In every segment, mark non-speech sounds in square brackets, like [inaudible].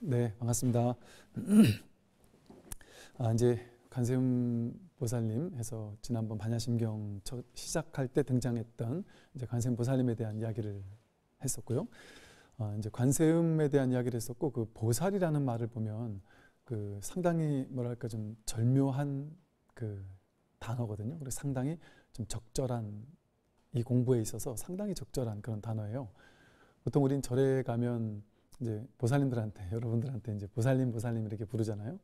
네, 반갑습니다. [clears throat] 아, 이제 간세음 보살님 해서 지난번 반야심경 시작할 때 등장했던 이제 관세음 보살님에 대한 이야기를 했었고요. 아, 이제 관세음에 대한 이야기를 했었고 그 보살이라는 말을 보면 그 상당히 뭐랄까 좀 절묘한 그 단어거든요. 그리고 상당히 좀 적절한 이 공부에 있어서 상당히 적절한 그런 단어예요. 보통 우린 절에 가면 이제 보살님들한테 [laughs] 여러분들한테 이제 보살님 보살님 이렇게 부르잖아요.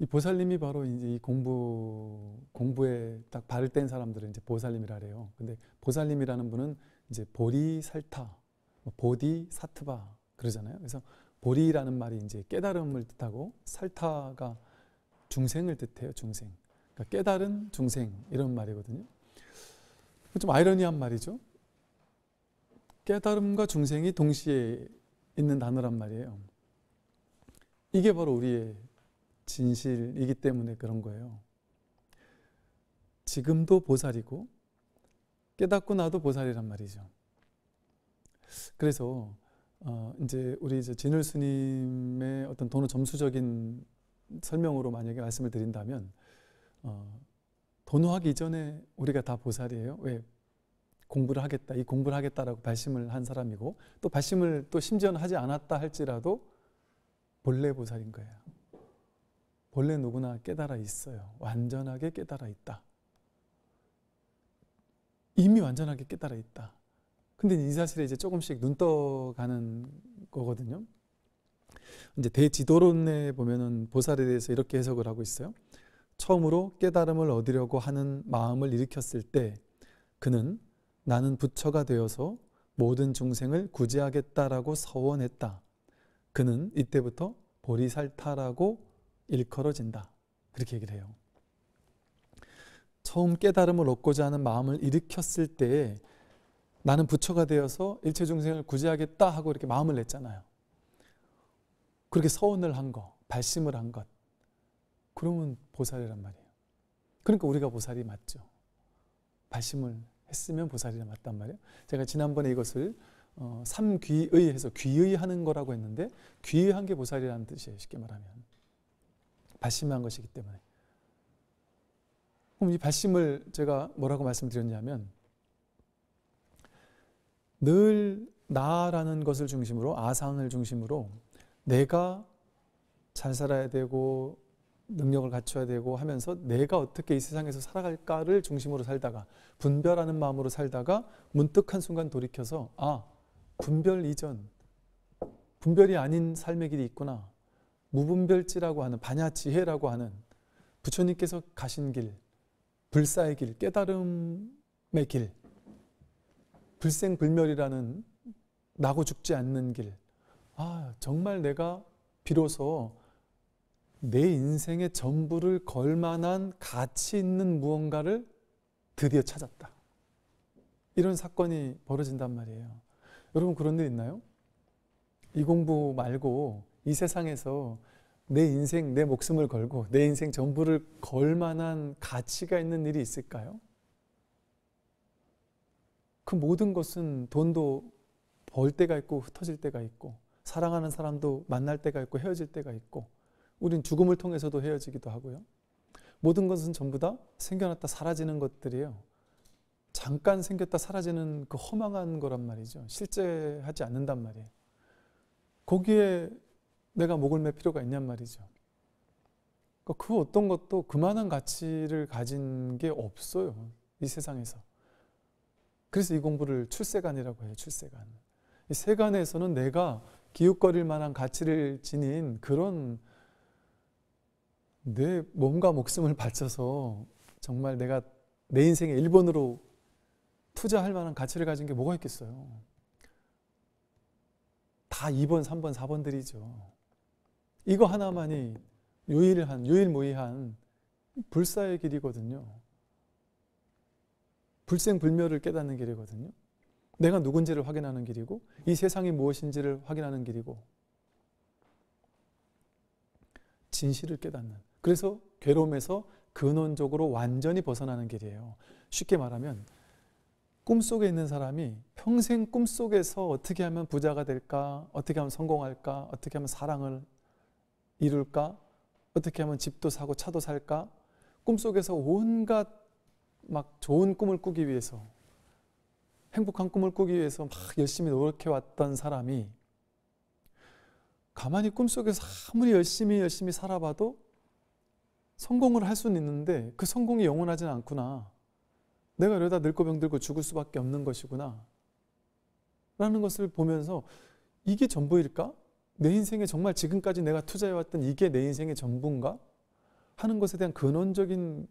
이 보살님이 바로 이제 이 공부 공부에 딱 발을 뗀 사람들은 이제 보살님이라 그래요. 근데 보살님이라는 분은 이제 보리살타, 뭐 보디 사트바 그러잖아요. 그래서 보리라는 말이 이제 깨달음을 뜻하고 살타가 중생을 뜻해요. 중생. 그러니까 깨달은 중생 이런 말이거든요. 좀 아이러니한 말이죠. 깨달음과 중생이 동시에 있는 단어란 말이에요. 이게 바로 우리의 진실이기 때문에 그런 거예요. 지금도 보살이고 깨닫고 나도 보살이란 말이죠. 그래서 어 이제 우리 이제 진울 스님의 어떤 도너 점수적인 설명으로 만약에 말씀을 드린다면 어, 도노하기 전에 우리가 다 보살이에요. 왜 공부를 하겠다, 이 공부를 하겠다라고 발심을 한 사람이고 또 발심을 또 심지어는 하지 않았다 할지라도 본래 보살인 거예요. 본래 누구나 깨달아 있어요. 완전하게 깨달아 있다. 이미 완전하게 깨달아 있다. 근데 이 사실에 이제 조금씩 눈 떠가는 거거든요. 이제 대지도론에 보면은 보살에 대해서 이렇게 해석을 하고 있어요. 처음으로 깨달음을 얻으려고 하는 마음을 일으켰을 때 그는 나는 부처가 되어서 모든 중생을 구제하겠다라고 서원했다. 그는 이때부터 보리살타라고 일컬어진다. 그렇게 얘기를 해요. 처음 깨달음을 얻고자 하는 마음을 일으켰을 때 나는 부처가 되어서 일체 중생을 구제하겠다 하고 이렇게 마음을 냈잖아요. 그렇게 서원을 한 거, 발심을 한 것. 그러면 보살이란 말이에요. 그러니까 우리가 보살이 맞죠. 발심을 했으면 보살이라 맞단 말이에요. 제가 지난번에 이것을 어, 삼귀의 해서 귀의하는 거라고 했는데 귀의한 게 보살이라는 뜻이에요. 쉽게 말하면 발심한 것이기 때문에. 그럼 이 발심을 제가 뭐라고 말씀드렸냐면 늘 나라는 것을 중심으로 아상을 중심으로 내가 잘 살아야 되고 능력을 갖춰야 되고 하면서 내가 어떻게 이 세상에서 살아갈까를 중심으로 살다가 분별하는 마음으로 살다가 문득 한순간 돌이켜서 아, 분별 이전, 분별이 아닌 삶의 길이 있구나. 무분별지라고 하는 반야 지혜라고 하는 부처님께서 가신 길, 불사의 길, 깨달음의 길, 불생불멸이라는 나고 죽지 않는 길. 아, 정말 내가 비로소 내 인생의 전부를 걸 만한 가치 있는 무언가를 드디어 찾았다. 이런 사건이 벌어진단 말이에요. 여러분 그런 일 있나요? 이 공부 말고 이 세상에서 내 인생, 내 목숨을 걸고 내 인생 전부를 걸 만한 가치가 있는 일이 있을까요? 그 모든 것은 돈도 벌 때가 있고 흩어질 때가 있고 사랑하는 사람도 만날 때가 있고 헤어질 때가 있고 우린 죽음을 통해서도 헤어지기도 하고요. 모든 것은 전부 다 생겨났다 사라지는 것들이에요. 잠깐 생겼다 사라지는 그 허망한 거란 말이죠. 실제 하지 않는단 말이에요. 거기에 내가 목을 맬 필요가 있냔 말이죠. 그러니까 그 어떤 것도 그만한 가치를 가진 게 없어요. 이 세상에서. 그래서 이 공부를 출세관이라고 해요. 출세관. 세간에서는 내가 기웃거릴 만한 가치를 지닌 그런 내 몸과 목숨을 바쳐서 정말 내가 내 인생의 일본으로 투자할 만한 가치를 가진 게 뭐가 있겠어요? 다 2번, 3번, 4번들이죠. 이거 하나만이 유일한, 유일무이한 불사의 길이거든요. 불생불멸을 깨닫는 길이거든요. 내가 누군지를 확인하는 길이고 이 세상이 무엇인지를 확인하는 길이고 진실을 깨닫는 그래서 괴로움에서 근원적으로 완전히 벗어나는 길이에요. 쉽게 말하면 꿈속에 있는 사람이 평생 꿈속에서 어떻게 하면 부자가 될까? 어떻게 하면 성공할까? 어떻게 하면 사랑을 이룰까? 어떻게 하면 집도 사고 차도 살까? 꿈속에서 온갖 막 좋은 꿈을 꾸기 위해서 행복한 꿈을 꾸기 위해서 막 열심히 노력해 왔던 사람이 가만히 꿈속에서 아무리 열심히 열심히 살아봐도 성공을 할 수는 있는데 그 성공이 영원하진 않구나. 내가 이러다 늙고 병들고 죽을 수밖에 없는 것이구나. 라는 것을 보면서 이게 전부일까? 내 인생에 정말 지금까지 내가 투자해왔던 이게 내 인생의 전부인가? 하는 것에 대한 근원적인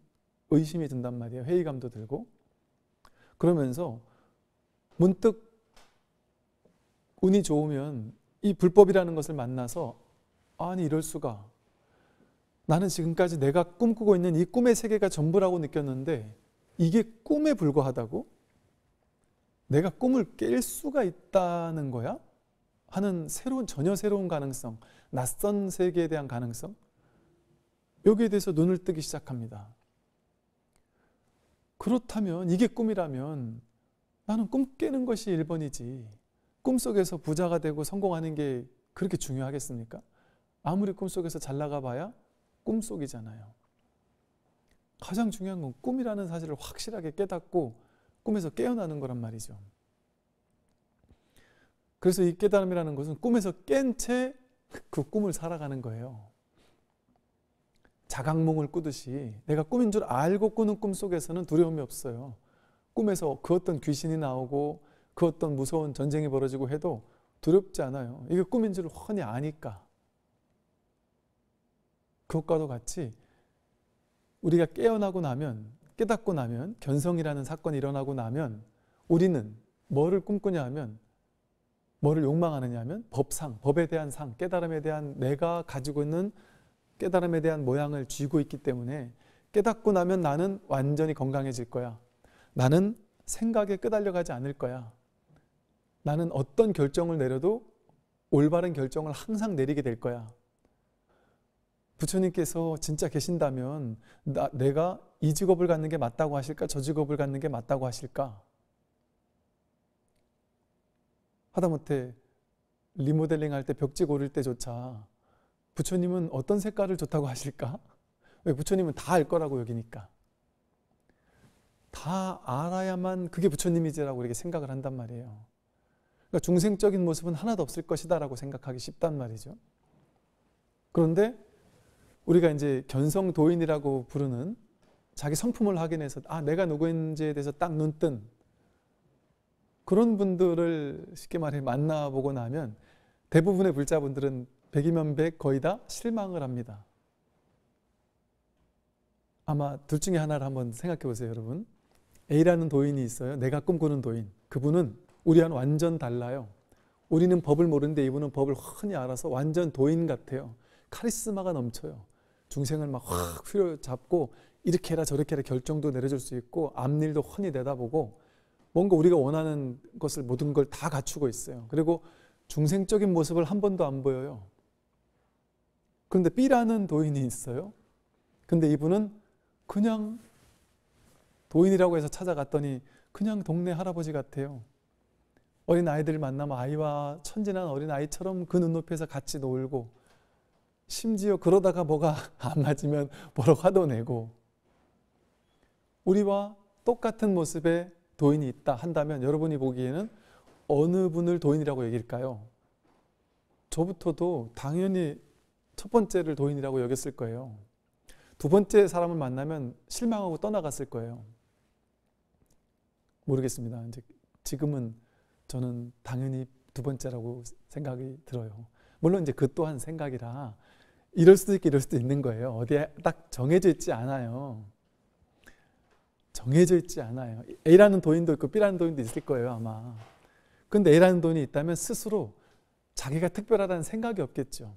의심이 든단 말이에요. 회의감도 들고. 그러면서 문득 운이 좋으면 이 불법이라는 것을 만나서 아니 이럴 수가 나는 지금까지 내가 꿈꾸고 있는 이 꿈의 세계가 전부라고 느꼈는데 이게 꿈에 불과하다고? 내가 꿈을 깰 수가 있다는 거야? 하는 새로운 전혀 새로운 가능성, 낯선 세계에 대한 가능성 여기에 대해서 눈을 뜨기 시작합니다. 그렇다면 이게 꿈이라면 나는 꿈 깨는 것이 1번이지 꿈속에서 부자가 되고 성공하는 게 그렇게 중요하겠습니까? 아무리 꿈속에서 잘 나가 봐야 꿈속이잖아요. 가장 중요한 건 꿈이라는 사실을 확실하게 깨닫고 꿈에서 깨어나는 거란 말이죠. 그래서 이 깨달음이라는 것은 꿈에서 깬 채 그 꿈을 살아가는 거예요. 자각몽을 꾸듯이 내가 꿈인 줄 알고 꾸는 꿈 속에서는 두려움이 없어요. 꿈에서 그 어떤 귀신이 나오고 그 어떤 무서운 전쟁이 벌어지고 해도 두렵지 않아요. 이게 꿈인 줄 훤히 아니까. 그것과도 같이 우리가 깨어나고 나면 깨닫고 나면 견성이라는 사건이 일어나고 나면 우리는 뭐를 꿈꾸냐 하면 뭐를 욕망하느냐 하면 법상, 법에 대한 상, 깨달음에 대한 내가 가지고 있는 깨달음에 대한 모양을 쥐고 있기 때문에 깨닫고 나면 나는 완전히 건강해질 거야. 나는 생각에 끄달려 가지 않을 거야. 나는 어떤 결정을 내려도 올바른 결정을 항상 내리게 될 거야. 부처님께서 진짜 계신다면 나, 내가 이 직업을 갖는 게 맞다고 하실까? 저 직업을 갖는 게 맞다고 하실까? 하다못해 리모델링 할 때 벽지 고를 때조차 부처님은 어떤 색깔을 좋다고 하실까? 왜 부처님은 다 알 거라고 여기니까. 다 알아야만 그게 부처님이지라고 이렇게 생각을 한단 말이에요. 그러니까 중생적인 모습은 하나도 없을 것이다라고 생각하기 쉽단 말이죠. 그런데 우리가 이제 견성도인이라고 부르는 자기 성품을 확인해서 아 내가 누구인지에 대해서 딱 눈뜬 그런 분들을 쉽게 말해 만나보고 나면 대부분의 불자분들은 백이면 백 거의 다 실망을 합니다. 아마 둘 중에 하나를 한번 생각해 보세요, 여러분. A라는 도인이 있어요. 내가 꿈꾸는 도인. 그분은 우리와는 완전 달라요. 우리는 법을 모르는데 이분은 법을 흔히 알아서 완전 도인 같아요. 카리스마가 넘쳐요. 중생을 막 확 휘어잡고 이렇게 해라 저렇게 해라 결정도 내려줄 수 있고 앞일도 훤히 내다보고 뭔가 우리가 원하는 것을 모든 걸 다 갖추고 있어요. 그리고 중생적인 모습을 한 번도 안 보여요. 그런데 B라는 도인이 있어요. 근데 이분은 그냥 도인이라고 해서 찾아갔더니 그냥 동네 할아버지 같아요. 어린 아이들 만나면 아이와 천진한 어린 아이처럼 그 눈높이에서 같이 놀고 심지어 그러다가 뭐가 [laughs] 안 맞으면 뭐라 화도 내고 우리와 똑같은 모습의 도인이 있다 한다면 여러분이 보기에는 어느 분을 도인이라고 여길까요? 저부터도 당연히 첫 번째를 도인이라고 여겼을 거예요. 두 번째 사람을 만나면 실망하고 떠나갔을 거예요. 모르겠습니다. 이제 지금은 저는 당연히 두 번째라고 생각이 들어요. 물론 이제 그 또한 생각이라 이럴 수도 있고 이럴 수도 있는 거예요. 어디에 딱 정해져 있지 않아요. 정해져 있지 않아요. A라는 도인도 있고 B라는 도인도 있을 거예요, 아마. 근데 A라는 도이 있다면 스스로 자기가 특별하다는 생각이 없겠죠.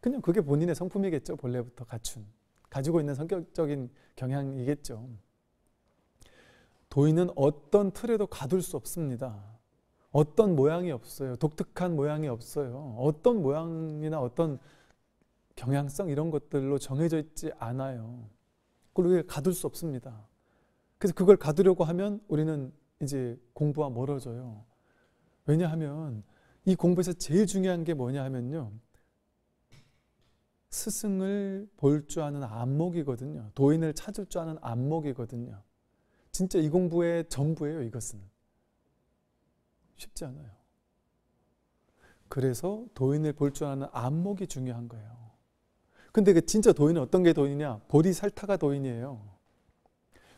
그냥 그게 본인의 성품이겠죠, 본래부터 갖춘. 가지고 있는 성격적인 경향이겠죠. 도인은 어떤 틀에도 가둘 수 없습니다. 어떤 모양이 없어요. 독특한 모양이 없어요. 어떤 모양이나 어떤 경향성 이런 것들로 정해져 있지 않아요. 그걸 우리가 가둘 수 없습니다. 그래서 그걸 가두려고 하면 우리는 이제 공부와 멀어져요. 왜냐하면 이 공부에서 제일 중요한 게 뭐냐 하면요. 스승을 볼 줄 아는 안목이거든요. 도인을 찾을 줄 아는 안목이거든요. 진짜 이 공부의 전부예요, 이것은. 쉽지 않아요. 그래서 도인을 볼 줄 아는 안목이 중요한 거예요. 근데 그 진짜 도인은 어떤 게 도인이냐? 보리살타가 도인이에요.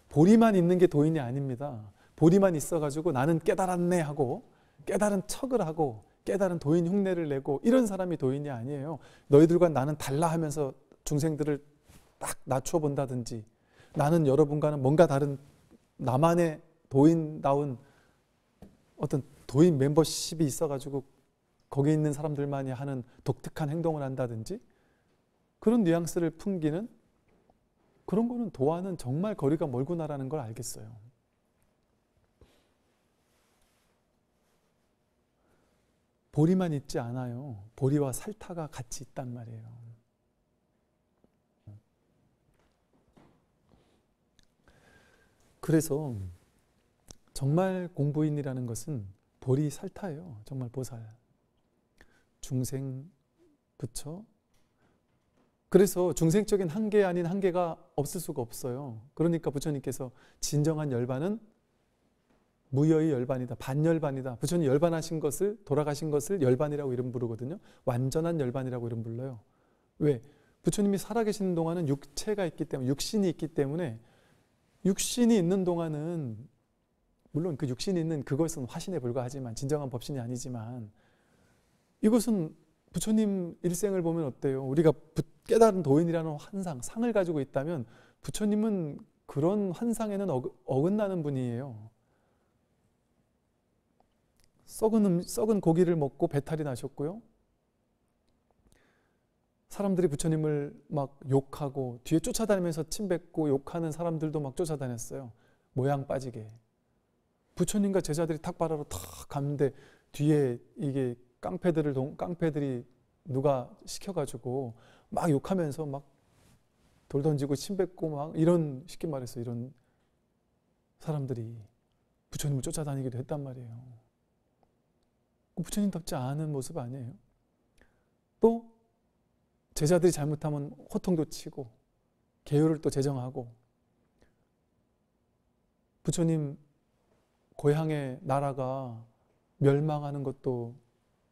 보리만 있는 게 도인이 아닙니다. 보리만 있어가지고 나는 깨달았네 하고 깨달은 척을 하고 깨달은 도인 흉내를 내고 이런 사람이 도인이 아니에요. 너희들과 나는 달라 하면서 중생들을 딱 낮춰 본다든지 나는 여러분과는 뭔가 다른 나만의 도인다운 어떤 도인 멤버십이 있어가지고 거기 있는 사람들만이 하는 독특한 행동을 한다든지 그런 뉘앙스를 풍기는 그런 거는 도와는 정말 거리가 멀구나라는 걸 알겠어요. 보리만 있지 않아요. 보리와 살타가 같이 있단 말이에요. 그래서 정말 공부인이라는 것은 보리 살타예요. 정말 보살. 중생, 부처, 그래서 중생적인 한계 아닌 한계가 없을 수가 없어요. 그러니까 부처님께서 진정한 열반은 무여의 열반이다. 반열반이다. 부처님 열반하신 것을 돌아가신 것을 열반이라고 이름 부르거든요. 완전한 열반이라고 이름 불러요. 왜? 부처님이 살아계시는 동안은 육체가 있기 때문에 육신이 있기 때문에 육신이 있는 동안은 물론 그 육신이 있는 그것은 화신에 불과하지만 진정한 법신이 아니지만 이것은 부처님 일생을 보면 어때요? 우리가 깨달은 도인이라는 환상, 상을 가지고 있다면 부처님은 그런 환상에는 어긋나는 분이에요. 썩은, 음, 썩은 고기를 먹고 배탈이 나셨고요. 사람들이 부처님을 막 욕하고 뒤에 쫓아다니면서 침 뱉고 욕하는 사람들도 막 쫓아다녔어요. 모양 빠지게. 부처님과 제자들이 탁 바라로 탁 가는데 뒤에 이게 깡패들을 동, 깡패들이 누가 시켜가지고 막 욕하면서 막 돌 던지고 침 뱉고 막 이런 쉽게 말해서 이런 사람들이 부처님을 쫓아다니기도 했단 말이에요. 그 부처님답지 않은 모습 아니에요. 또 제자들이 잘못하면 호통도 치고 계율을 또 제정하고 부처님 고향의 나라가 멸망하는 것도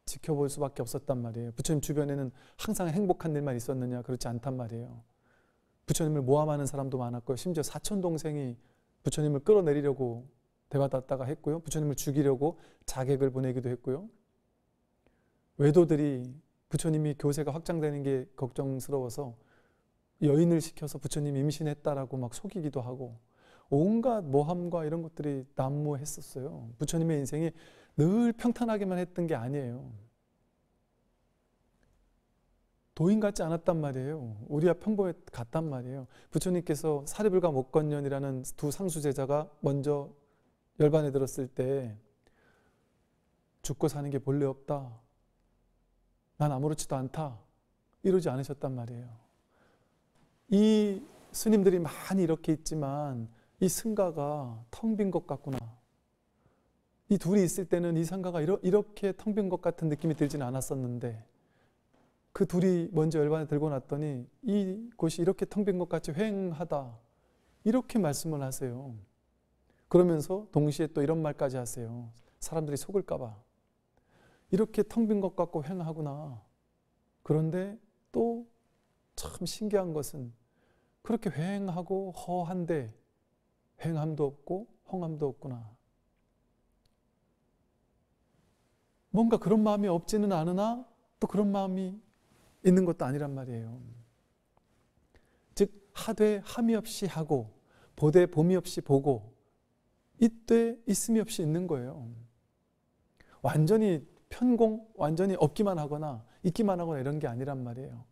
지켜볼 수밖에 없었단 말이에요. 부처님 주변에는 항상 행복한 일만 있었느냐 그렇지 않단 말이에요. 부처님을 모함하는 사람도 많았고 심지어 사촌 동생이 부처님을 끌어내리려고 대받았다가 했고요. 부처님을 죽이려고 자객을 보내기도 했고요. 외도들이 부처님이 교세가 확장되는 게 걱정스러워서 여인을 시켜서 부처님 이 임신했다라고 막 속이기도 하고 온갖 모함과 이런 것들이 난무했었어요. 부처님의 인생이 늘 평탄하게만 했던 게 아니에요. 도인 같지 않았단 말이에요. 우리와 평범에 같단 말이에요. 부처님께서 사리불과 목건년이라는 두 상수 제자가 먼저 열반에 들었을 때 죽고 사는 게 본래 없다. 난 아무렇지도 않다. 이러지 않으셨단 말이에요. 이 스님들이 많이 이렇게 있지만 이 승가가 텅 빈 것 같구나. 이 둘이 있을 때는 이 상가가 이러, 이렇게 텅 빈 것 같은 느낌이 들지는 않았었는데 그 둘이 먼저 열반에 들고 났더니 이곳이 이렇게 텅 빈 것 같이 휑하다 이렇게 말씀을 하세요. 그러면서 동시에 또 이런 말까지 하세요. 사람들이 속을까봐 이렇게 텅 빈 것 같고 휑하구나. 그런데 또 참 신기한 것은 그렇게 휑하고 허한데 휑함도 없고 헝함도 없구나. 뭔가 그런 마음이 없지는 않으나 또 그런 마음이 있는 것도 아니란 말이에요. 즉 하되 함이 없이 하고 보되 봄이 없이 보고 이때 있음이 없이 있는 거예요. 완전히 편공, 완전히 없기만 하거나 있기만 하거나 이런 게 아니란 말이에요.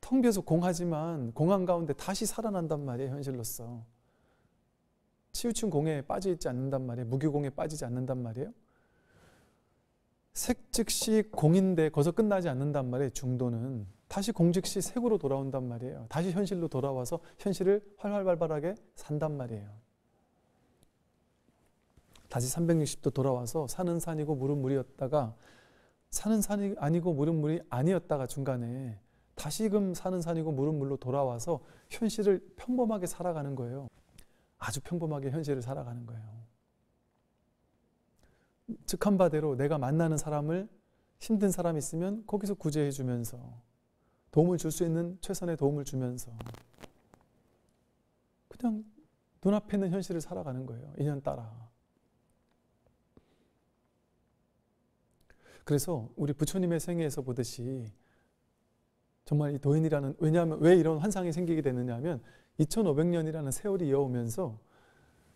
텅 비어서 공하지만 공한 가운데 다시 살아난단 말이에요, 현실로서. 치우친 공에 빠져 있지 않는단 말이에요. 무교공에 빠지지 않는단 말이에요. 색즉시 공인데 거기서 끝나지 않는단 말이에요. 중도는 다시 공즉시 색으로 돌아온단 말이에요. 다시 현실로 돌아와서 현실을 활활발발하게 산단 말이에요. 다시 360도 돌아와서 산은 산이고 물은 물이었다가 산은 산이 아니고 물은 물이 아니었다가 중간에 다시금 산은 산이고 물은 물로 돌아와서 현실을 평범하게 살아가는 거예요. 아주 평범하게 현실을 살아가는 거예요. 즉한 바대로 내가 만나는 사람을 힘든 사람이 있으면 거기서 구제해 주면서 도움을 줄 수 있는 최선의 도움을 주면서 그냥 눈앞에 있는 현실을 살아가는 거예요. 인연 따라. 그래서 우리 부처님의 생애에서 보듯이 정말 이 도인이라는 왜냐하면 왜 이런 환상이 생기게 되느냐 하면 2500년이라는 세월이 이어오면서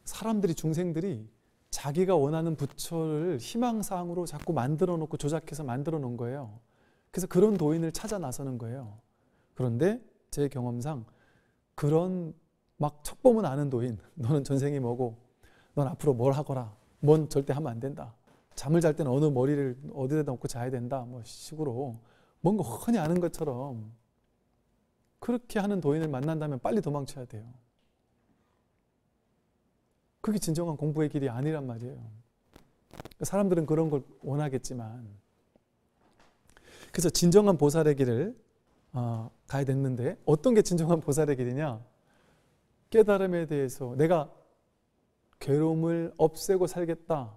사람들이 중생들이 자기가 원하는 부처를 희망사항으로 자꾸 만들어 놓고 조작해서 만들어 놓은 거예요. 그래서 그런 도인을 찾아 나서는 거예요. 그런데 제 경험상 그런 막 척범은 아는 도인, [laughs] 너는 전생이 뭐고, 넌 앞으로 뭘 하거라, 뭔 절대 하면 안 된다. 잠을 잘 때는 어느 머리를 어디다 놓고 자야 된다, 뭐 식으로 뭔가 흔히 아는 것처럼 그렇게 하는 도인을 만난다면 빨리 도망쳐야 돼요. 그게 진정한 공부의 길이 아니란 말이에요. 사람들은 그런 걸 원하겠지만 그래서 진정한 보살의 길을 어, 가야 됐는데 어떤 게 진정한 보살의 길이냐? 깨달음에 대해서 내가 괴로움을 없애고 살겠다.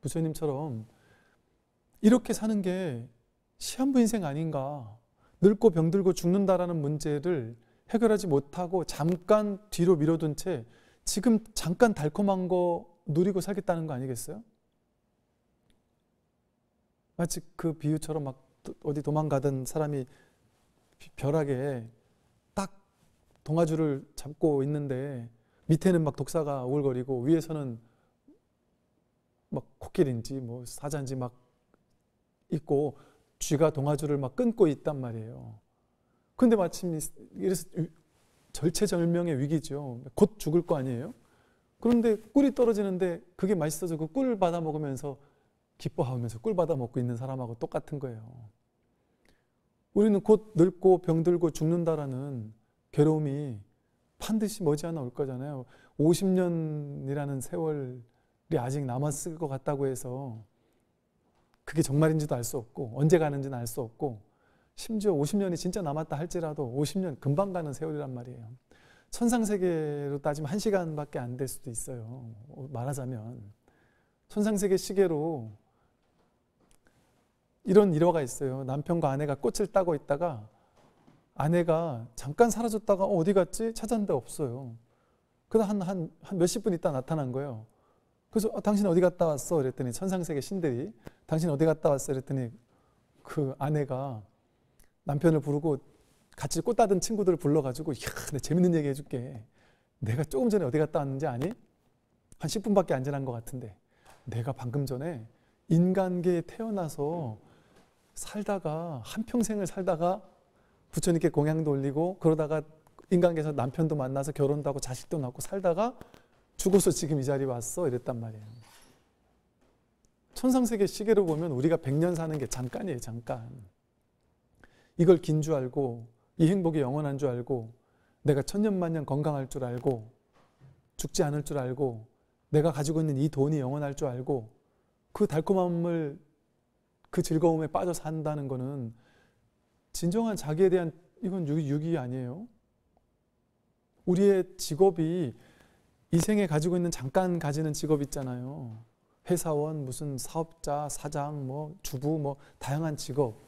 부처님처럼 이렇게 사는 게 시한부 인생 아닌가. 늙고 병들고 죽는다라는 문제를 해결하지 못하고 잠깐 뒤로 밀어둔 채 지금 잠깐 달콤한 거 누리고 살겠다는 거 아니겠어요? 마치 그 비유처럼 막 어디 도망가던 사람이 벼락에 딱 동아줄을 잡고 있는데 밑에는 막 독사가 오글거리고 위에서는 막 코끼리인지 뭐 사자인지 막 있고 쥐가 동아줄을 막 끊고 있단 말이에요. 근데 마침 이래서 절체절명의 위기죠. 곧 죽을 거 아니에요? 그런데 꿀이 떨어지는데 그게 맛있어서 그꿀 받아 먹으면서 기뻐하면서 꿀 받아 먹고 있는 사람하고 똑같은 거예요. 우리는 곧 늙고 병들고 죽는다라는 괴로움이 반드시 머지않아 올 거잖아요. 50년이라는 세월이 아직 남았을 것 같다고 해서 그게 정말인지도 알 수 없고 언제 가는지는 알 수 없고 심지어 50년이 진짜 남았다 할지라도 50년 금방 가는 세월이란 말이에요. 천상세계로 따지면 1시간밖에 안 될 수도 있어요. 어, 말하자면. 천상세계 시계로 이런 일화가 있어요. 남편과 아내가 꽃을 따고 있다가 아내가 잠깐 사라졌다가 어, 디 갔지? 찾았는데 없어요. 그러다 한, 한, 한 몇십 분 있다 나타난 거예요. 그래서 어, 당신 어디 갔다 왔어? 그랬더니 천상세계 신들이 당신 어디 갔다 왔어? 그랬더니 그 아내가 남편을 부르고 같이 꽃다던 친구들을 불러가지고 야내 재밌는 얘기 해줄게. 내가 조금 전에 어디 갔다 왔는지 아니? 한 10분밖에 안 지난 것 같은데 내가 방금 전에 인간계에 태어나서 살다가 한평생을 살다가 부처님께 공양도 올리고 그러다가 인간계에서 남편도 만나서 결혼도 하고 자식도 낳고 살다가 죽어서 지금 이 자리에 왔어 이랬단 말이에요. 천상세계 시계로 보면 우리가 100년 사는 게 잠깐이에요 잠깐. 이걸 긴 줄 알고 이 행복이 영원한 줄 알고 내가 천년만년 건강할 줄 알고 죽지 않을 줄 알고 내가 가지고 있는 이 돈이 영원할 줄 알고 그 달콤함을 그 즐거움에 빠져 산다는 거는 진정한 자기에 대한 이건 유기 아니에요. 우리의 직업이 이 생에 가지고 있는 잠깐 가지는 직업 있잖아요. 회사원, 무슨 사업자, 사장, 뭐 주부, 뭐 다양한 직업.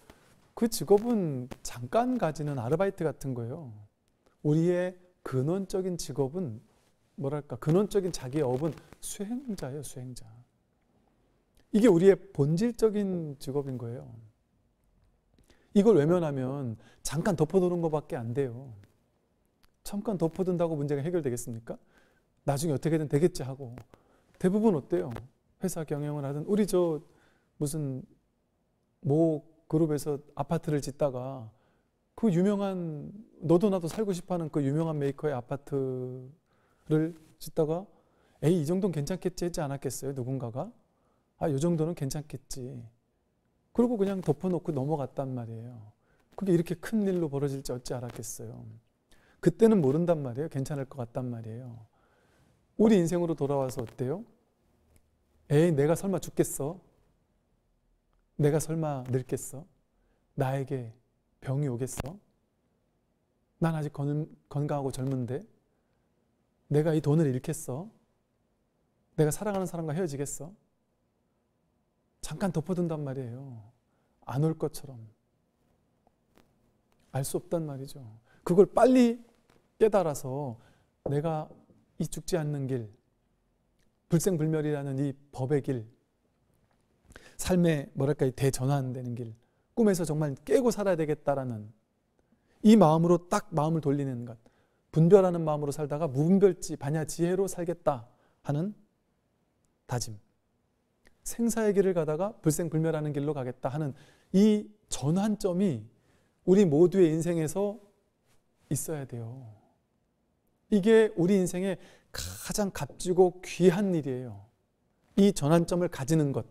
그 직업은 잠깐 가지는 아르바이트 같은 거예요. 우리의 근원적인 직업은 뭐랄까 근원적인 자기의 업은 수행자예요 수행자 이게 우리의 본질적인 직업인 거예요 이걸 외면하면 잠깐 덮어두는 것밖에 안 돼요 잠깐 덮어둔다고 문제가 해결되겠습니까? 나중에 어떻게든 되겠지 하고 대부분 어때요? 회사 경영을 하든 우리 저 무슨 모 그룹에서 아파트를 짓다가 그 유명한 너도 나도 살고 싶어하는 그 유명한 메이커의 아파트를 짓다가 에이 이 정도는 괜찮겠지 했지 않았겠어요 누군가가 아 이 정도는 괜찮겠지 그러고 그냥 덮어놓고 넘어갔단 말이에요 그게 이렇게 큰 일로 벌어질지 어찌 알았겠어요 그때는 모른단 말이에요 괜찮을 것 같단 말이에요 우리 인생으로 돌아와서 어때요? 에이 내가 설마 죽겠어 내가 설마 늙겠어? 나에게 병이 오겠어? 난 아직 건, 강하고 젊은데 내가 이 돈을 잃겠어? 내가 사랑하는 사람과 헤어지겠어? 잠깐 덮어둔단 말이에요. 안 올 것처럼. 알 수 없단 말이죠. 그걸 빨리 깨달아서 내가 이 죽지 않는 길, 불생불멸이라는 이 법의 길, 삶의 뭐랄까 대전환되는 길 꿈에서 정말 깨고 살아야 되겠다라는 이 마음으로 딱 마음을 돌리는 것 분별하는 마음으로 살다가 무분별지 반야 지혜로 살겠다 하는 다짐 생사의 길을 가다가 불생불멸하는 길로 가겠다 하는 이 전환점이 우리 모두의 인생에서 있어야 돼요. 이게 우리 인생의 가장 값지고 귀한 일이에요. 이 전환점을 가지는 것.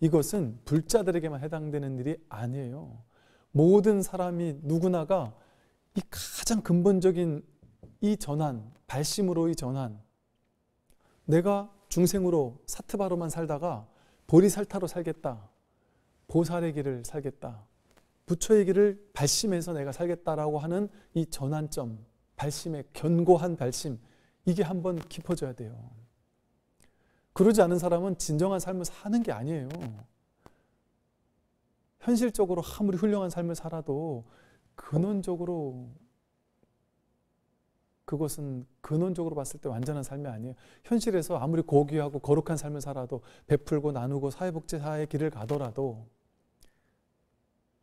이것은 불자들에게만 해당되는 일이 아니에요. 모든 사람이 누구나가 이 가장 근본적인 이 전환, 발심으로의 전환. 내가 중생으로 사트바로만 살다가 보리살타로 살겠다. 보살의 길을 살겠다. 부처의 길을 발심해서 내가 살겠다라고 하는 이 전환점, 발심의 견고한 발심, 이게 한번 깊어져야 돼요. 그러지 않은 사람은 진정한 삶을 사는 게 아니에요. 현실적으로 아무리 훌륭한 삶을 살아도 근원적으로 그것은 근원적으로 봤을 때 완전한 삶이 아니에요. 현실에서 아무리 고귀하고 거룩한 삶을 살아도 베풀고 나누고 사회복지사의 길을 가더라도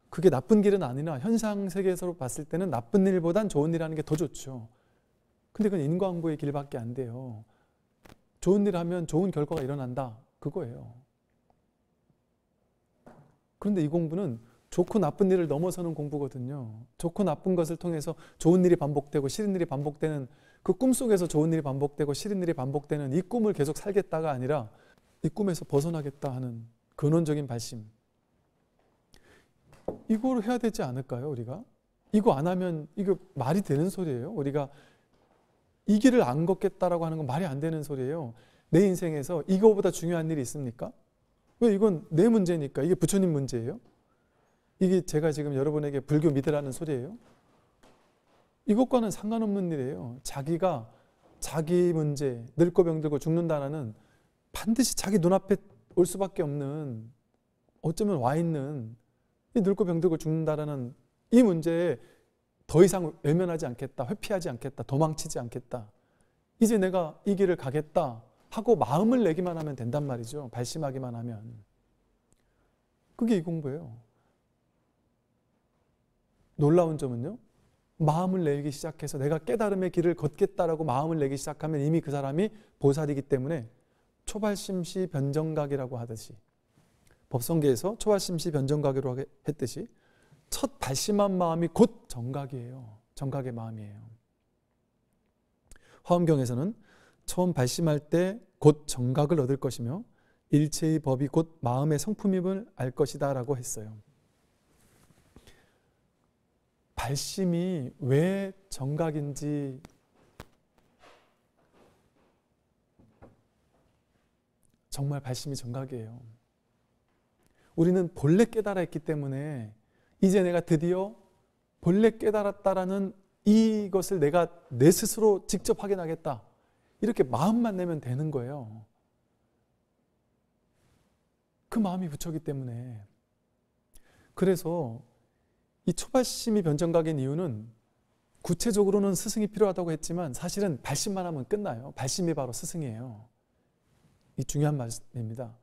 그게 나쁜 길은 아니라 현상 세계에서 봤을 때는 나쁜 일보단 좋은 일하는 게 더 좋죠. 근데 그건 인과응보의 길밖에 안 돼요. 좋은 일을 하면 좋은 결과가 일어난다. 그거예요. 그런데 이 공부는 좋고 나쁜 일을 넘어서는 공부거든요. 좋고 나쁜 것을 통해서 좋은 일이 반복되고 싫은 일이 반복되는 그 꿈속에서 좋은 일이 반복되고 싫은 일이 반복되는 이 꿈을 계속 살겠다가 아니라 이 꿈에서 벗어나겠다 하는 근원적인 발심. 이걸 해야 되지 않을까요, 우리가? 이거 안 하면 이거 말이 되는 소리예요? 우리가 이 길을 안 걷겠다라고 하는 건 말이 안 되는 소리예요. 내 인생에서 이거보다 중요한 일이 있습니까? 왜 이건 내 문제니까 이게 부처님 문제예요? 이게 제가 지금 여러분에게 불교 믿으라는 소리예요? 이것과는 상관없는 일이에요. 자기가 자기 문제, 늙고 병들고 죽는다라는 반드시 자기 눈앞에 올 수밖에 없는 어쩌면 와 있는 이 늙고 병들고 죽는다라는 이 문제에 더 이상 외면하지 않겠다, 회피하지 않겠다, 도망치지 않겠다. 이제 내가 이 길을 가겠다 하고 마음을 내기만 하면 된단 말이죠. 발심하기만 하면. 그게 이 공부예요. 놀라운 점은요. 마음을 내기 시작해서 내가 깨달음의 길을 걷겠다라고 마음을 내기 시작하면 이미 그 사람이 보살이기 때문에 초발심시 변정각이라고 하듯이 법성계에서 초발심시 변정각이라고 했듯이 첫 발심한 마음이 곧 정각이에요. 정각의 마음이에요. 화엄경에서는 처음 발심할 때 곧 정각을 얻을 것이며 일체의 법이 곧 마음의 성품임을 알 것이다 라고 했어요. 발심이 왜 정각인지 정말 발심이 정각이에요. 우리는 본래 깨달아 있기 때문에 이제 내가 드디어 본래 깨달았다라는 이것을 내가 내 스스로 직접 확인하겠다. 이렇게 마음만 내면 되는 거예요. 그 마음이 부처기 때문에. 그래서 이 초발심이 변정각인 이유는 구체적으로는 스승이 필요하다고 했지만 사실은 발심만 하면 끝나요. 발심이 바로 스승이에요. 이 중요한 말씀입니다.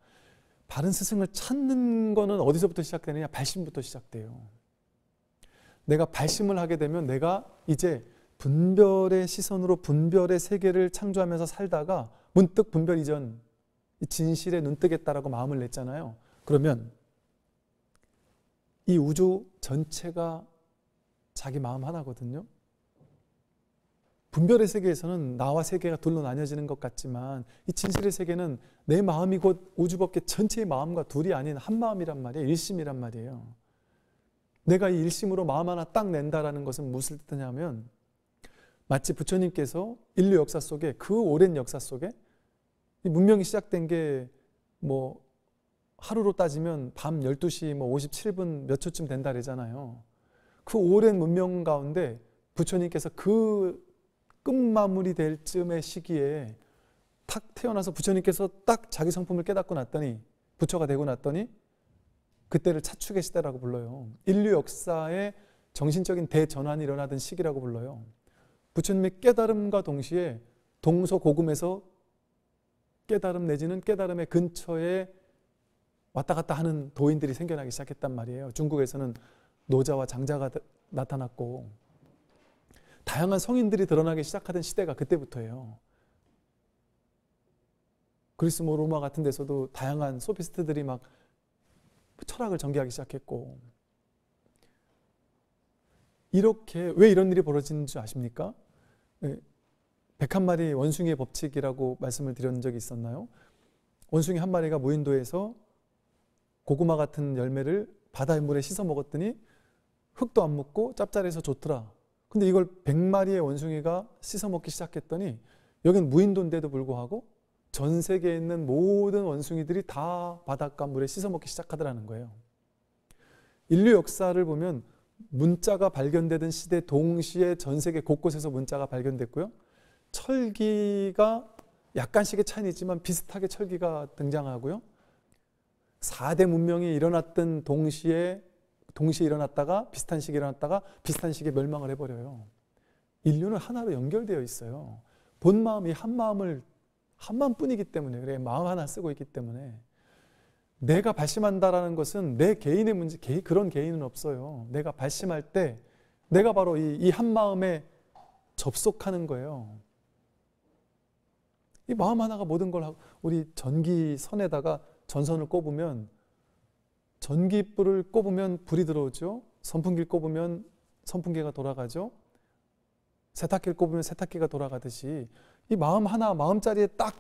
바른 스승을 찾는 거는 어디서부터 시작되느냐? 발심부터 시작돼요. 내가 발심을 하게 되면 내가 이제 분별의 시선으로 분별의 세계를 창조하면서 살다가 문득 분별 이전 진실에 눈뜨겠다라고 마음을 냈잖아요. 그러면 이 우주 전체가 자기 마음 하나거든요. 분별의 세계에서는 나와 세계가 둘로 나뉘어지는 것 같지만 이 진실의 세계는 내 마음이 곧 우주법계 전체의 마음과 둘이 아닌 한 마음이란 말이에요. 일심이란 말이에요. 내가 이 일심으로 마음 하나 딱 낸다라는 것은 무엇을 뜻하냐면 마치 부처님께서 인류 역사 속에 그 오랜 역사 속에 문명이 시작된 게 뭐 하루로 따지면 밤 12시 뭐 57분 몇 초쯤 된다 그러잖아요. 그 오랜 문명 가운데 부처님께서 그 끝마무리 될 쯤의 시기에 탁 태어나서 부처님께서 딱 자기 성품을 깨닫고 났더니 부처가 되고 났더니 그때를 차축의 시대라고 불러요. 인류 역사의 정신적인 대전환이 일어나던 시기라고 불러요. 부처님의 깨달음과 동시에 동서고금에서 깨달음 내지는 깨달음의 근처에 왔다 갔다 하는 도인들이 생겨나기 시작했단 말이에요. 중국에서는 노자와 장자가 나타났고 다양한 성인들이 드러나기 시작하던 시대가 그때부터예요. 그리스 모 뭐 로마 같은 데서도 다양한 소피스트들이 막 철학을 전개하기 시작했고 이렇게 왜 이런 일이 벌어지는 줄 아십니까? 네. 백한 마리 원숭이의 법칙이라고 말씀을 드린 적이 있었나요? 원숭이 한 마리가 무인도에서 고구마 같은 열매를 바다의 물에 씻어 먹었더니 흙도 안 묻고 짭짤해서 좋더라. 근데 이걸 100마리의 원숭이가 씻어먹기 시작했더니 여긴 무인도인데도 불구하고 전 세계에 있는 모든 원숭이들이 다 바닷가 물에 씻어먹기 시작하더라는 거예요. 인류 역사를 보면 문자가 발견되던 시대 동시에 전 세계 곳곳에서 문자가 발견됐고요. 철기가 약간씩의 차이지만 비슷하게 철기가 등장하고요. 4대 문명이 일어났던 동시에 동시에 일어났다가 비슷한 시기에 일어났다가 비슷한 시기에 멸망을 해버려요. 인류는 하나로 연결되어 있어요. 본 마음이 한 마음을 한 마음뿐이기 때문에 그래 마음 하나 쓰고 있기 때문에 내가 발심한다라는 것은 내 개인의 문제 개 그런 개인은 없어요. 내가 발심할 때 내가 바로 이한 이 마음에 접속하는 거예요. 이 마음 하나가 모든 걸 하고 우리 전기선에다가 전선을 꼽으면 전기불을 꼽으면 불이 들어오죠. 선풍기를 꼽으면 선풍기가 돌아가죠. 세탁기를 꼽으면 세탁기가 돌아가듯이 이 마음 하나, 마음자리에 딱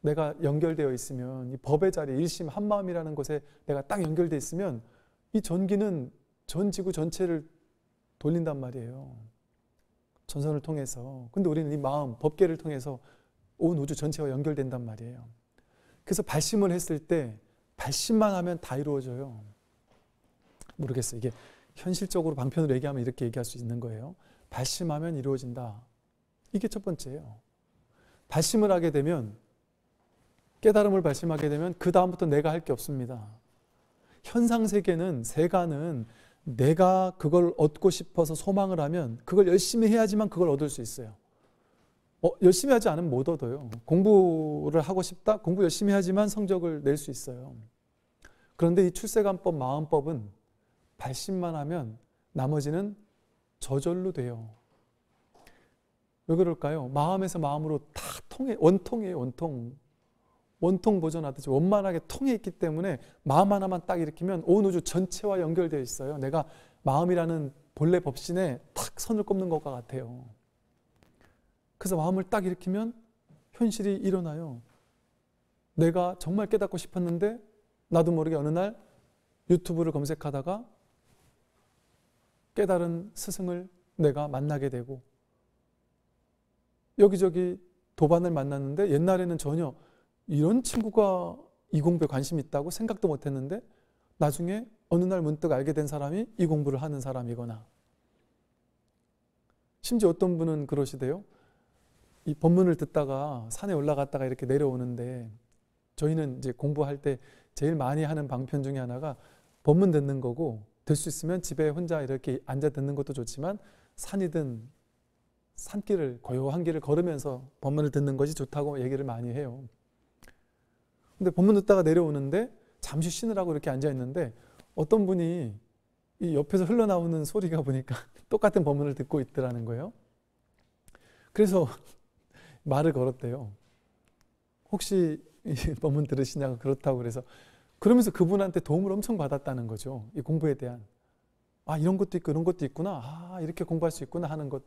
내가 연결되어 있으면 이 법의 자리, 일심, 한마음이라는 곳에 내가 딱 연결되어 있으면 이 전기는 전 지구 전체를 돌린단 말이에요. 전선을 통해서. 근데 우리는 이 마음, 법계를 통해서 온 우주 전체와 연결된단 말이에요. 그래서 발심을 했을 때 발심만 하면 다 이루어져요. 모르겠어요. 이게 현실적으로 방편으로 얘기하면 이렇게 얘기할 수 있는 거예요. 발심하면 이루어진다. 이게 첫 번째예요. 발심을 하게 되면 깨달음을 발심하게 되면 그 다음부터 내가 할 게 없습니다. 현상 세계는 세간은 내가 그걸 얻고 싶어서 소망을 하면 그걸 열심히 해야지만 그걸 얻을 수 있어요. 어, 열심히 하지 않으면 못 얻어요. 공부를 하고 싶다? 공부 열심히 하지만 성적을 낼 수 있어요. 그런데 이 출세관법, 마음법은 발심만 하면 나머지는 저절로 돼요. 왜 그럴까요? 마음에서 마음으로 다 통해, 원통이에요, 원통. 원통 보존하듯이 원만하게 통해 있기 때문에 마음 하나만 딱 일으키면 온 우주 전체와 연결되어 있어요. 내가 마음이라는 본래 법신에 탁 선을 꼽는 것과 같아요. 그래서 마음을 딱 일으키면 현실이 일어나요. 내가 정말 깨닫고 싶었는데 나도 모르게 어느 날 유튜브를 검색하다가 깨달은 스승을 내가 만나게 되고 여기저기 도반을 만났는데 옛날에는 전혀 이런 친구가 이 공부에 관심 있다고 생각도 못 했는데 나중에 어느 날 문득 알게 된 사람이 이 공부를 하는 사람이거나 심지어 어떤 분은 그러시대요. 이 법문을 듣다가 산에 올라갔다가 이렇게 내려오는데 저희는 이제 공부할 때 제일 많이 하는 방편 중에 하나가 법문 듣는 거고 될 수 있으면 집에 혼자 이렇게 앉아 듣는 것도 좋지만 산이든 산길을 고요한 길을 걸으면서 법문을 듣는 것이 좋다고 얘기를 많이 해요. 근데 법문 듣다가 내려오는데 잠시 쉬느라고 이렇게 앉아 있는데 어떤 분이 이 옆에서 흘러나오는 소리가 보니까 [laughs] 똑같은 법문을 듣고 있더라는 거예요. 그래서 말을 걸었대요. 혹시 법문 들으시냐고 그렇다고 그래서 그러면서 그분한테 도움을 엄청 받았다는 거죠. 이 공부에 대한. 아, 이런 것도 있고, 이런 것도 있구나. 아, 이렇게 공부할 수 있구나 하는 것.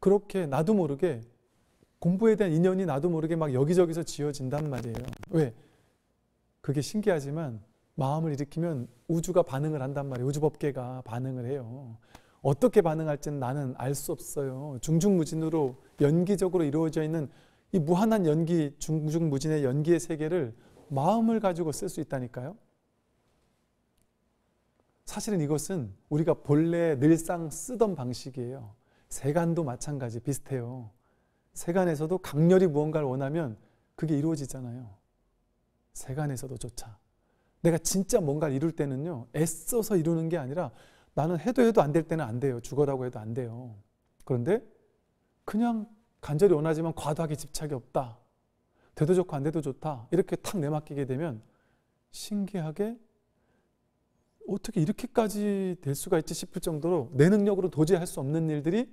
그렇게 나도 모르게 공부에 대한 인연이 나도 모르게 막 여기저기서 지어진단 말이에요. 왜? 그게 신기하지만 마음을 일으키면 우주가 반응을 한단 말이에요. 우주법계가 반응을 해요. 어떻게 반응할지는 나는 알 수 없어요. 중중무진으로 연기적으로 이루어져 있는 이 무한한 연기, 중중무진의 연기의 세계를 마음을 가지고 쓸 수 있다니까요. 사실은 이것은 우리가 본래 늘상 쓰던 방식이에요. 세간도 마찬가지 비슷해요. 세간에서도 강렬히 무언가를 원하면 그게 이루어지잖아요. 세간에서도조차. 내가 진짜 뭔가를 이룰 때는요, 애써서 이루는 게 아니라 나는 해도 해도 안 될 때는 안 돼요. 죽어라고 해도 안 돼요. 그런데 그냥 간절히 원하지만 과도하게 집착이 없다. 돼도 좋고 안 돼도 좋다. 이렇게 탁 내맡기게 되면 신기하게 어떻게 이렇게까지 될 수가 있지 싶을 정도로 내 능력으로 도저히 할 수 없는 일들이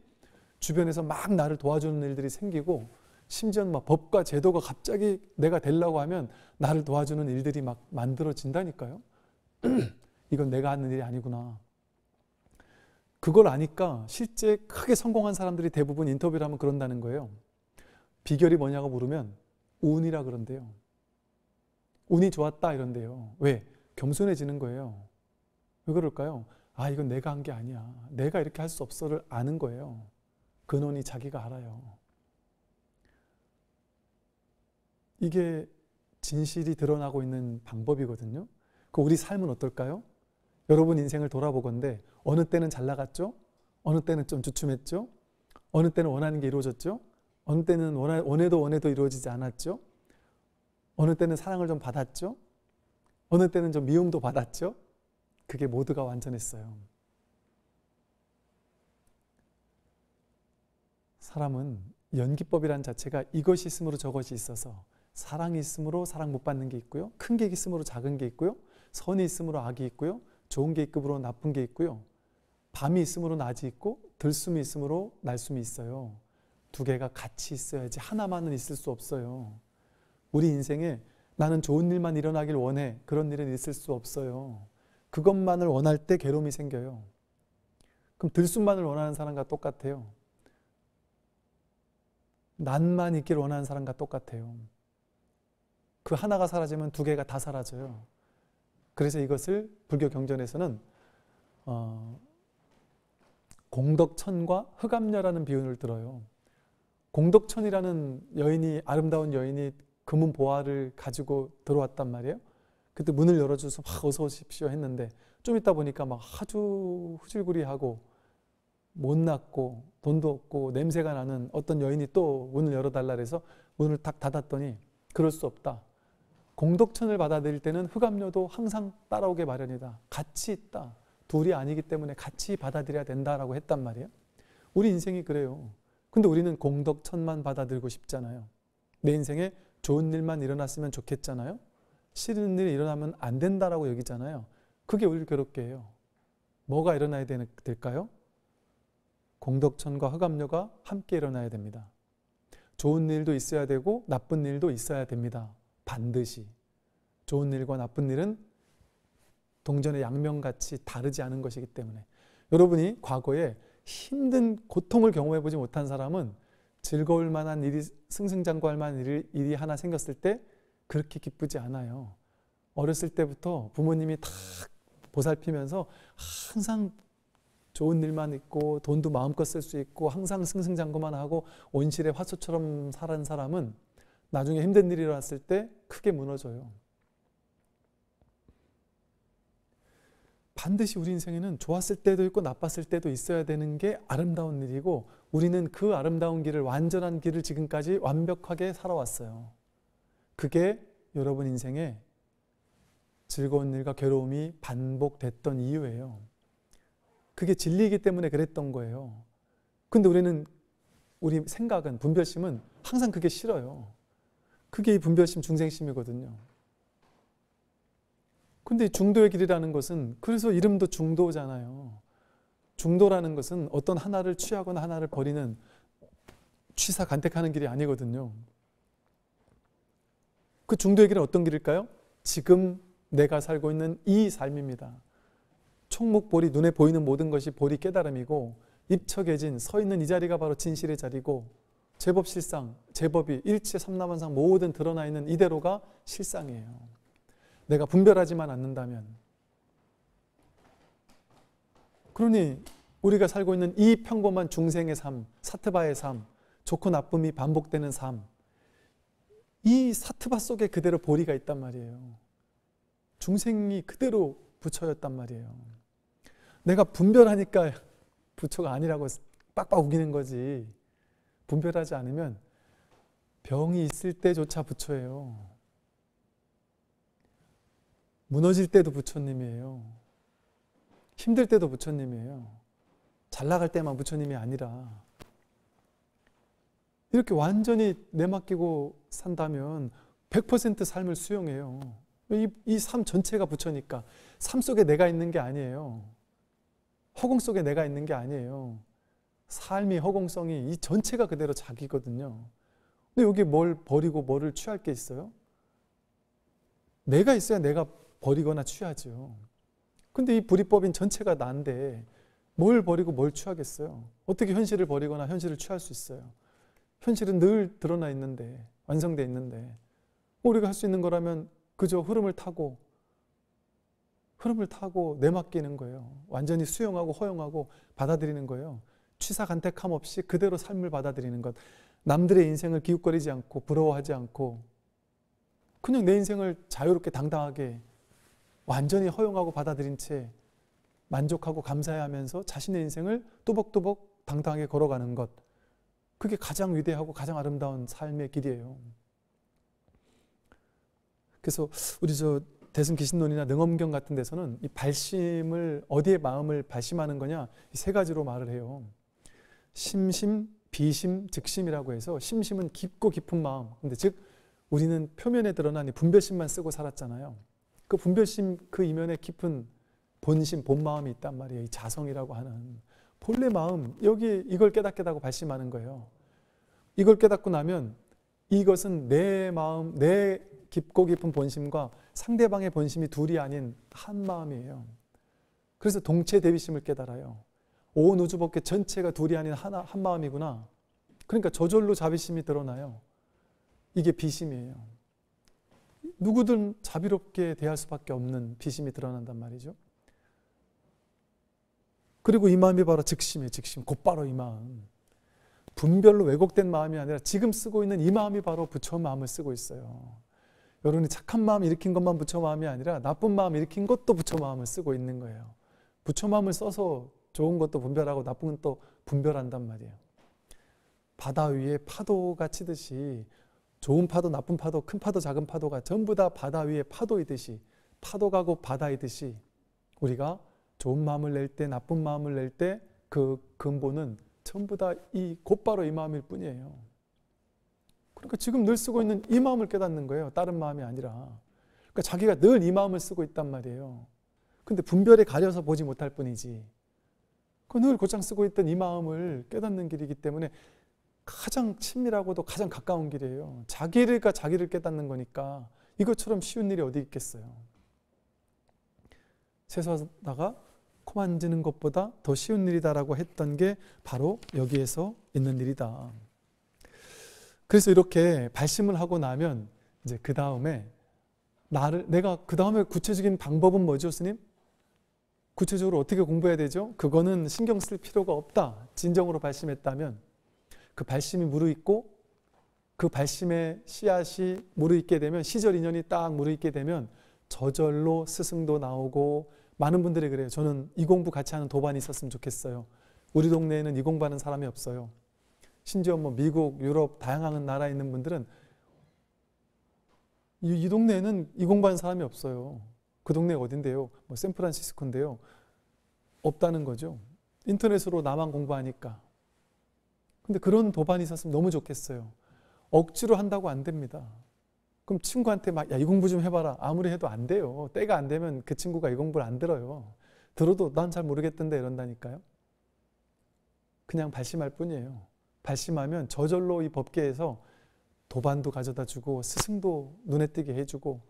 주변에서 막 나를 도와주는 일들이 생기고 심지어 막 법과 제도가 갑자기 내가 되려고 하면 나를 도와주는 일들이 막 만들어진다니까요. [clears throat] 이건 내가 하는 일이 아니구나. 그걸 아니까 실제 크게 성공한 사람들이 대부분 인터뷰를 하면 그런다는 거예요. 비결이 뭐냐고 물으면 운이라 그런데요. 운이 좋았다 이런데요. 왜? 겸손해지는 거예요. 왜 그럴까요? 아, 이건 내가 한 게 아니야. 내가 이렇게 할 수 없어를 아는 거예요. 근원이 자기가 알아요. 이게 진실이 드러나고 있는 방법이거든요. 그 우리 삶은 어떨까요? 여러분 인생을 돌아보건데 어느 때는 잘 나갔죠? 어느 때는 좀 주춤했죠? 어느 때는 원하는 게 이루어졌죠? 어느 때는 원하, 원해도 원해도 이루어지지 않았죠? 어느 때는 사랑을 좀 받았죠? 어느 때는 좀 미움도 받았죠? 그게 모두가 완전했어요. 사람은 연기법이란 자체가 이것이 있으므로 저것이 있어서 사랑이 있으므로 사랑 못 받는 게 있고요. 큰 게 있으므로 작은 게 있고요. 선이 있으므로 악이 있고요. 좋은 게 있급으로 나쁜 게 있고요. 밤이 있으므로 낮이 있고 들숨이 있으므로 날숨이 있어요. 두 개가 같이 있어야지 하나만은 있을 수 없어요. 우리 인생에 나는 좋은 일만 일어나길 원해. 그런 일은 있을 수 없어요. 그것만을 원할 때 괴로움이 생겨요. 그럼 들숨만을 원하는 사람과 똑같아요. 난만 있길 원하는 사람과 똑같아요. 그 하나가 사라지면 두 개가 다 사라져요. 그래서 이것을 불교 경전에서는 어, 공덕천과 흑암녀라는 비유를 들어요. 공덕천이라는 여인이 아름다운 여인이 금은 보화를 가지고 들어왔단 말이에요. 그때 문을 열어줘서 막 어서 오십시오 했는데 좀 있다 보니까 막 아주 후질구리하고 못났고 돈도 없고 냄새가 나는 어떤 여인이 또 문을 열어달라 그래서 문을 딱 닫았더니 그럴 수 없다. 공덕천을 받아들일 때는 흑암료도 항상 따라오게 마련이다. 같이 있다. 둘이 아니기 때문에 같이 받아들여야 된다라고 했단 말이에요. 우리 인생이 그래요. 근데 우리는 공덕천만 받아들고 싶잖아요. 내 인생에 좋은 일만 일어났으면 좋겠잖아요. 싫은 일이 일어나면 안 된다라고 여기잖아요. 그게 우리를 괴롭게 해요. 뭐가 일어나야 될까요? 공덕천과 흑암료가 함께 일어나야 됩니다. 좋은 일도 있어야 되고 나쁜 일도 있어야 됩니다. 반드시 좋은 일과 나쁜 일은 동전의 양면같이 다르지 않은 것이기 때문에 여러분이 과거에 힘든 고통을 경험해 보지 못한 사람은 즐거울 만한 일이 승승장구할 만한 일이, 일이 하나 생겼을 때 그렇게 기쁘지 않아요. 어렸을 때부터 부모님이 다 보살피면서 항상 좋은 일만 있고 돈도 마음껏 쓸 수 있고 항상 승승장구만 하고 온실의 화초처럼 사는 사람은 나중에 힘든 일이 일어을때 크게 무너져요. 반드시 우리 인생에는 좋았을 때도 있고 나빴을 때도 있어야 되는 게 아름다운 일이고 우리는 그 아름다운 길을 완전한 길을 지금까지 완벽하게 살아왔어요. 그게 여러분 인생에 즐거운 일과 괴로움이 반복됐던 이유예요. 그게 진리이기 때문에 그랬던 거예요. 근데 우리는 우리 생각은 분별심은 항상 그게 싫어요. 그게 이 분별심, 중생심이거든요. 근데 중도의 길이라는 것은 그래서 이름도 중도잖아요. 중도라는 것은 어떤 하나를 취하거나 하나를 버리는 취사 간택하는 길이 아니거든요. 그 중도의 길은 어떤 길일까요? 지금 내가 살고 있는 이 삶입니다. 총목보리 눈에 보이는 모든 것이 보리 깨달음이고 입척해진 서 있는 이 자리가 바로 진실의 자리고 제법 실상, 제법이 일체 삼라만상 모든 드러나 있는 이대로가 실상이에요. 내가 분별하지만 않는다면. 그러니 우리가 살고 있는 이 평범한 중생의 삶, 사트바의 삶, 좋고 나쁨이 반복되는 삶, 이 사트바 속에 그대로 보리가 있단 말이에요. 중생이 그대로 부처였단 말이에요. 내가 분별하니까 부처가 아니라고 빡빡 우기는 거지. 분별하지 않으면 병이 있을 때조차 부처예요. 무너질 때도 부처님이에요. 힘들 때도 부처님이에요. 잘 나갈 때만 부처님이 아니라 이렇게 완전히 내맡기고 산다면 100% 삶을 수용해요. 이 삶 전체가 부처니까 삶 속에 내가 있는 게 아니에요. 허공 속에 내가 있는 게 아니에요. 삶의 허공성이 이 전체가 그대로 자기거든요. 근데 여기 뭘 버리고 뭐를 취할 게 있어요? 내가 있어야 내가 버리거나 취하죠. 근데 이 불이법인 전체가 난데 뭘 버리고 뭘 취하겠어요? 어떻게 현실을 버리거나 현실을 취할 수 있어요? 현실은 늘 드러나 있는데 완성돼 있는데 뭐 우리가 할 수 있는 거라면 그저 흐름을 타고 흐름을 타고 내맡기는 거예요. 완전히 수용하고 허용하고 받아들이는 거예요. 취사간택함 없이 그대로 삶을 받아들이는 것. 남들의 인생을 기웃거리지 않고 부러워하지 않고 그냥 내 인생을 자유롭게 당당하게 완전히 허용하고 받아들인 채 만족하고 감사해하면서 자신의 인생을 또벅또벅 당당하게 걸어가는 것. 그게 가장 위대하고 가장 아름다운 삶의 길이에요. 그래서 우리 저 대승 귀신론이나 능엄경 같은 데서는 이 발심을 어디에 마음을 발심하는 거냐 이 세 가지로 말을 해요. 심심, 비심, 즉심이라고 해서 심심은 깊고 깊은 마음. 근데 즉 우리는 표면에 드러난 분별심만 쓰고 살았잖아요. 그 분별심 그 이면에 깊은 본심, 본 마음이 있단 말이에요. 이 자성이라고 하는 본래 마음 여기 이걸 깨닫겠다고 발심하는 거예요. 이걸 깨닫고 나면 이것은 내 마음, 내 깊고 깊은 본심과 상대방의 본심이 둘이 아닌 한 마음이에요. 그래서 동체 대비심을 깨달아요. 온 우주법계 전체가 둘이 아닌 하나, 한 마음이구나. 그러니까 저절로 자비심이 드러나요. 이게 비심이에요. 누구든 자비롭게 대할 수밖에 없는 비심이 드러난단 말이죠. 그리고 이 마음이 바로 즉심이에요. 즉심. 곧바로 이 마음. 분별로 왜곡된 마음이 아니라 지금 쓰고 있는 이 마음이 바로 부처 마음을 쓰고 있어요. 여러분이 착한 마음 일으킨 것만 부처 마음이 아니라 나쁜 마음 일으킨 것도 부처 마음을 쓰고 있는 거예요. 부처 마음을 써서 좋은 것도 분별하고 나쁜 것도 분별한단 말이에요. 바다 위에 파도가 치듯이 좋은 파도, 나쁜 파도, 큰 파도, 작은 파도가 전부 다 바다 위에 파도이듯이 파도가고 바다이듯이 우리가 좋은 마음을 낼 때, 나쁜 마음을 낼 때 그 근본은 전부 다 이 곧바로 이 마음일 뿐이에요. 그러니까 지금 늘 쓰고 있는 이 마음을 깨닫는 거예요. 다른 마음이 아니라. 그러니까 자기가 늘 이 마음을 쓰고 있단 말이에요. 근데 분별에 가려서 보지 못할 뿐이지. 그늘 곧장 쓰고 있던 이 마음을 깨닫는 길이기 때문에 가장 친밀하고도 가장 가까운 길이에요. 자기를과 자기를 깨닫는 거니까 이것처럼 쉬운 일이 어디 있겠어요. 세수하다가 코 만지는 것보다 더 쉬운 일이다라고 했던 게 바로 여기에서 있는 일이다. 그래서 이렇게 발심을 하고 나면 이제 그 다음에 나를 내가 그 다음에 구체적인 방법은 뭐죠, 스님? 구체적으로 어떻게 공부해야 되죠? 그거는 신경 쓸 필요가 없다. 진정으로 발심했다면 그 발심이 무르익고 그 발심의 씨앗이 무르익게 되면 시절 인연이 딱 무르익게 되면 저절로 스승도 나오고 많은 분들이 그래요. 저는 이 공부 같이 하는 도반이 있었으면 좋겠어요. 우리 동네에는 이 공부하는 사람이 없어요. 심지어 뭐 미국, 유럽 다양한 나라에 있는 분들은 이, 이 동네에는 이 공부하는 사람이 없어요. 그 동네 어딘데요? 뭐 샌프란시스코인데요. 없다는 거죠. 인터넷으로 나만 공부하니까. 근데 그런 도반이 있었으면 너무 좋겠어요. 억지로 한다고 안 됩니다. 그럼 친구한테 막, 야, 이 공부 좀 해봐라. 아무리 해도 안 돼요. 때가 안 되면 그 친구가 이 공부를 안 들어요. 들어도 난 잘 모르겠던데 이런다니까요. 그냥 발심할 뿐이에요. 발심하면 저절로 이 법계에서 도반도 가져다 주고 스승도 눈에 띄게 해주고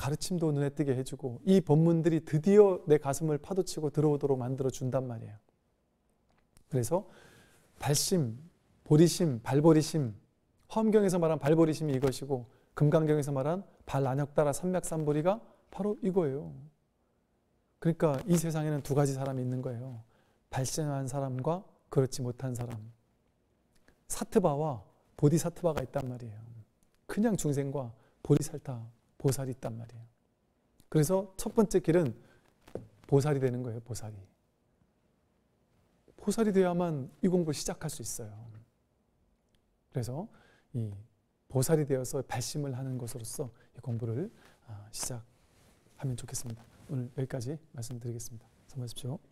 가르침도 눈에 띄게 해주고 이 본문들이 드디어 내 가슴을 파도치고 들어오도록 만들어 준단 말이에요. 그래서 발심, 보리심, 발보리심, 화엄경에서 말한 발보리심이 이것이고 금강경에서 말한 발안역따라 삼맥삼보리가 바로 이거예요. 그러니까 이 세상에는 두 가지 사람이 있는 거예요. 발생한 사람과 그렇지 못한 사람. 사트바와 보디사트바가 있단 말이에요. 그냥 중생과 보디살타 보살이 있단 말이에요. 그래서 첫 번째 길은 보살이 되는 거예요, 보살이. 보살이 되어야만 이 공부를 시작할 수 있어요. 그래서 이 보살이 되어서 발심을 하는 것으로서 이 공부를 아, 시작하면 좋겠습니다. 오늘 여기까지 말씀드리겠습니다. 수고하십시오.